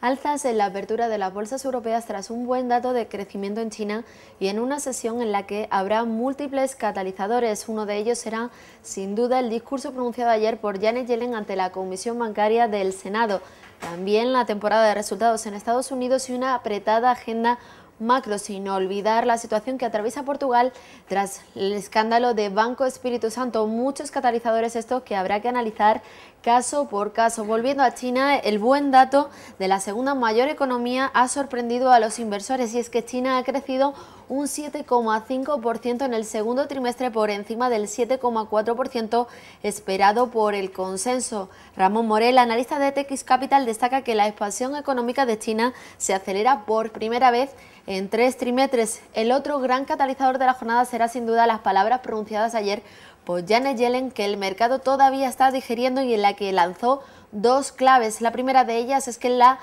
alzas en la apertura de las bolsas europeas tras un buen dato de crecimiento en China y en una sesión en la que habrá múltiples catalizadores. Uno de ellos será, sin duda, el discurso pronunciado ayer por Janet Yellen ante la Comisión Bancaria del Senado. También la temporada de resultados en Estados Unidos y una apretada agenda macro, sin olvidar la situación que atraviesa Portugal tras el escándalo de Banco Espíritu Santo. Muchos catalizadores estos que habrá que analizar caso por caso. Volviendo a China, el buen dato de la segunda mayor economía ha sorprendido a los inversores y es que China ha crecido un 7,5% en el segundo trimestre por encima del 7,4% esperado por el consenso. Ramón Morel, analista de TX Capital, destaca que la expansión económica de China se acelera por primera vez en tres trimestres. El otro gran catalizador de la jornada será sin duda las palabras pronunciadas ayer pues Janet Yellen que el mercado todavía está digiriendo y en la que lanzó dos claves. La primera de ellas es que la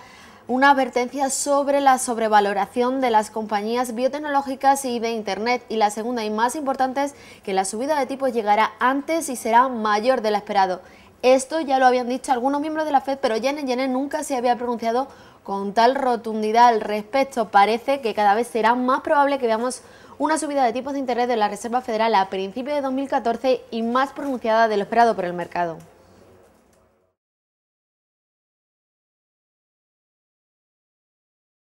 una advertencia sobre la sobrevaloración de las compañías biotecnológicas y de Internet. Y la segunda y más importante es que la subida de tipos llegará antes y será mayor de lo esperado. Esto ya lo habían dicho algunos miembros de la Fed, pero Janet Yellen nunca se había pronunciado con tal rotundidad al respecto. Parece que cada vez será más probable que veamos una subida de tipos de interés de la Reserva Federal a principios de 2014 y más pronunciada de lo esperado por el mercado.